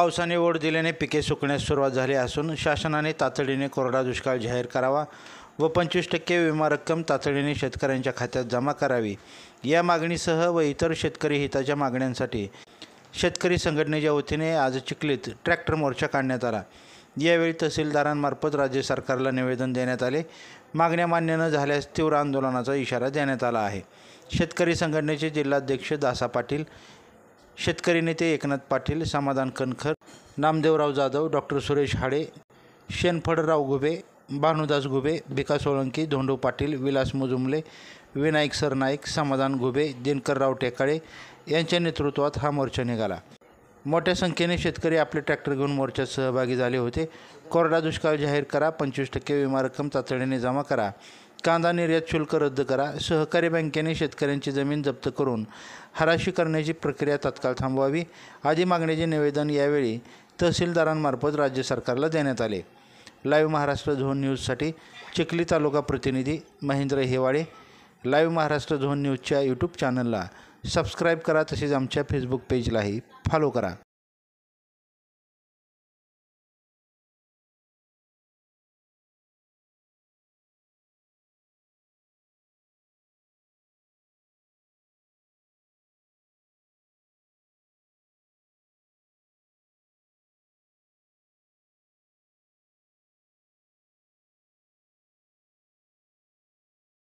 पावसाने ओढ दिल्याने पिके सुकण्यास सुरुवात झाली असून शासनाने तातडीने कोरडा दुष्काळ जाहीर करावा व पंचवीस टक्के विमा रक्कम तातडीने शेतकऱ्यांच्या खात्यात जमा करावी या मागणीसह व इतर शेतकरी हिताच्या मागण्यांसाठी शेतकरी संघटनेच्या वतीने आज चिखलीत ट्रॅक्टर मोर्चा काढण्यात आला यावेळी तहसीलदारांमार्फत राज्य सरकारला निवेदन देण्यात आले मागण्या मान्य न झाल्यास तीव्र आंदोलनाचा इशारा देण्यात आला आहे शेतकरी संघटनेचे जिल्हाध्यक्ष दासा पाटील शेतकरी नेते एकनाथ पाटील समाधान कणखर नामदेवराव जाधव डॉक्टर सुरेश हाडे शेनफडराव गुबे भानुदास गुबे विकास सोळंकी धोंडू पाटील विलास मुजुमले विनायक सरनाईक समाधान गुबे दिनकरराव टेकाळे यांच्या नेतृत्वात हा मोर्चा निघाला मोठ्या संख्येने शेतकरी आपले ट्रॅक्टर घेऊन मोर्चात सहभागी झाले होते कोरडा दुष्काळ जाहीर करा पंचवीस टक्के विमा रक्कम तातडीने जमा करा कांदा निर्यात शुल्क रद्द करा सहकारी बँकेने शेतकऱ्यांची जमीन जप्त करून हराशी करण्याची प्रक्रिया तत्काळ थांबवावी आदी मागण्याचे निवेदन यावेळी तहसीलदारांमार्फत राज्य सरकारला देण्यात आले लाईव्ह महाराष्ट्र झोन न्यूजसाठी चिखली तालुका प्रतिनिधी महेंद्र हेवाळे लाईव्ह महाराष्ट्र झोन न्यूजच्या यूट्यूब चॅनलला सबस्क्राईब करा तसेच आमच्या फेसबुक पेजलाही फॉलो करा